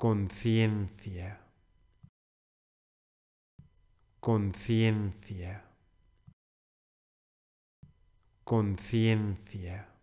conciencia, conciencia, conciencia.